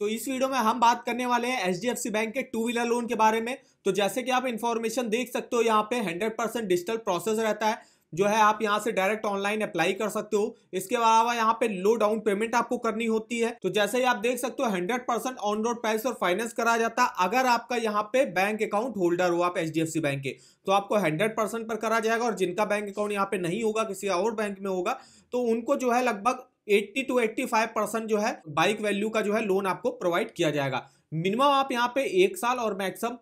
तो इस वीडियो में हम बात करने वाले हैं एच बैंक के टू व्हीलर लोन के बारे में तो जैसे कि आप इन्फॉर्मेशन देख सकते हो यहाँ पे 100% डिजिटल प्रोसेस रहता है जो है आप यहाँ से डायरेक्ट ऑनलाइन अप्लाई कर सकते हो इसके अलावा यहाँ पे लो डाउन पेमेंट आपको करनी होती है तो जैसे ही आप देख सकते हो 100 परसेंट ऑन रोड प्राइस और फाइनेंस करा जाता अगर आपका यहाँ पे बैंक अकाउंट होल्डर हो आप एच बैंक के तो आपको 100 परसेंट पर करा जाएगा और जिनका बैंक अकाउंट यहाँ पे नहीं होगा किसी और बैंक में होगा तो उनको जो है लगभग eighty two eighty five percent जो है बाइक वैल्यू का जो है लोन आपको प्रोवाइड किया जाएगा मिनिमम आप यहाँ पे एक साल और मैक्सिमम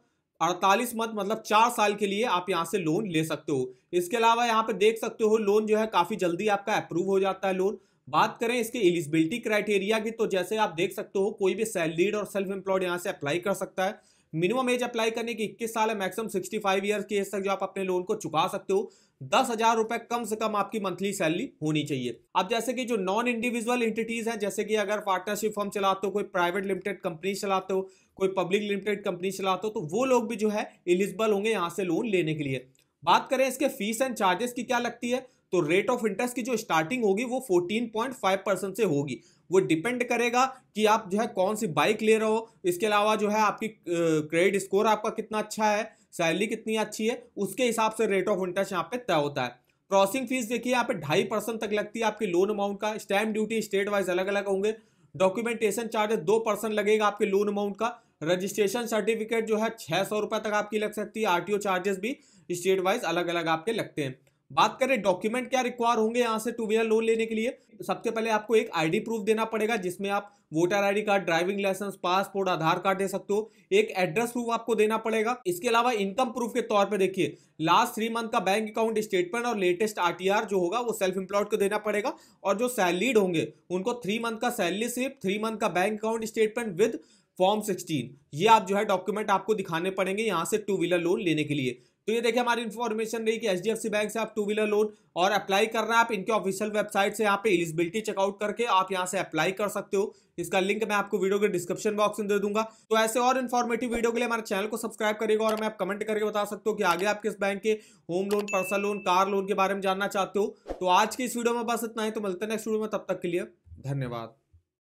अड़तालीस मंथ मतलब चार साल के लिए आप यहाँ से लोन ले सकते हो इसके अलावा यहाँ पे देख सकते हो लोन जो है काफ़ी जल्दी आपका अप्रूव हो जाता है लोन बात करें इसके एलिजिबिलिटी क्राइटेरिया की तो जैसे आप देख सकते हो कोई भी सैलरीड और सेल्फ एम्प्लॉयड यहाँ से अप्लाई कर सकता है मिनिमम एज अप्लाई करने की इक्कीस साल है मैक्सिमम सिक्सटी फाइव ईयर की एज तक जो आप अपने लोन को चुका सकते हो दस हजार रुपए कम से कम आपकी मंथली सैलरी होनी चाहिए अब जैसे कि जो नॉन इंडिविजुअल एंटिटीज हैं जैसे कि अगर पार्टनरशिप फर्म चलाते हो कोई प्राइवेट लिमिटेड कंपनी चलाते हो कोई पब्लिक लिमिटेड कंपनी चलाते हो तो वो लोग भी जो है एलिजिबल होंगे यहाँ से लोन लेने के लिए बात करें इसके फीस एंड चार्जेस की क्या लगती है तो रेट ऑफ इंटरेस्ट की जो स्टार्टिंग होगी वो 14.5 परसेंट से होगी वो डिपेंड करेगा कि आप जो है कौन सी बाइक ले रहे हो इसके अलावा जो है आपकी क्रेडिट स्कोर आपका कितना अच्छा है सैलरी कितनी अच्छी है उसके हिसाब से रेट ऑफ इंटरेस्ट यहाँ पे तय होता है क्रॉसिंग फीस देखिए यहाँ पे ढाई परसेंट तक लगती है आपके लोन अमाउंट का स्टैम्प ड्यूटी स्टेट वाइज अलग अलग होंगे डॉक्यूमेंटेशन चार्जेस दो परसेंट लगेगा आपके लोन अमाउंट का रजिस्ट्रेशन सर्टिफिकेट जो है छह सौ रुपए तक आपकी लग सकती है आरटीओ चार्जेस भी स्टेट वाइज अलग अलग आपके लगते हैं बात करें डॉक्यूमेंट क्या रिक्वायर होंगे यहाँ से टू व्हीलर लोन लेने के लिए सबसे पहले आपको एक आईडी प्रूफ देना पड़ेगा जिसमें आप voter ID card driving licence passport Aadhaar card दे सकते हो एक एड्रेस प्रूफ आपको देना पड़ेगा इसके अलावा इनकम प्रूफ के तौर पे देखिए लास्ट थ्री मंथ का बैंक अकाउंट स्टेटमेंट और लेटेस्ट आरटीआर जो होगा वो सेल्फ एम्प्लॉयड को देना पड़ेगा और जो सैलरीड होंगे उनको थ्री मंथ का सैलरी स्लिप थ्री मंथ का bank account statement with form sixteen ये आप जो है डॉक्यूमेंट आपको दिखाने पड़ेंगे यहाँ से टू व्हीलर लोन लेने के लिए तो ये देखिए हमारी इन्फॉर्मेशन रही कि एच बैंक से आप टू व्हीलर लोन और अप्लाई कर रहे हैं आप इनके ऑफिशियल वेबसाइट से यहाँ पे एलिजिबिलिटी चेकआउट करके आप यहाँ से अप्लाई कर सकते हो इसका लिंक मैं आपको वीडियो के डिस्क्रिप्शन बॉक्स में दे दूंगा तो ऐसे और इन्फॉर्मेटिव वीडियो के लिए हमारे चैनल को सब्सक्राइब करेगा और हमें आप कमेंट करके बता सकते हो कि आगे आप किस बैंक के home loan personal loan car loan के बारे में जानना चाहते हो तो आज की इस वीडियो में बस इतना ही तो मिलते हैं नेक्स्ट वीडियो में तब तक के लिए धन्यवाद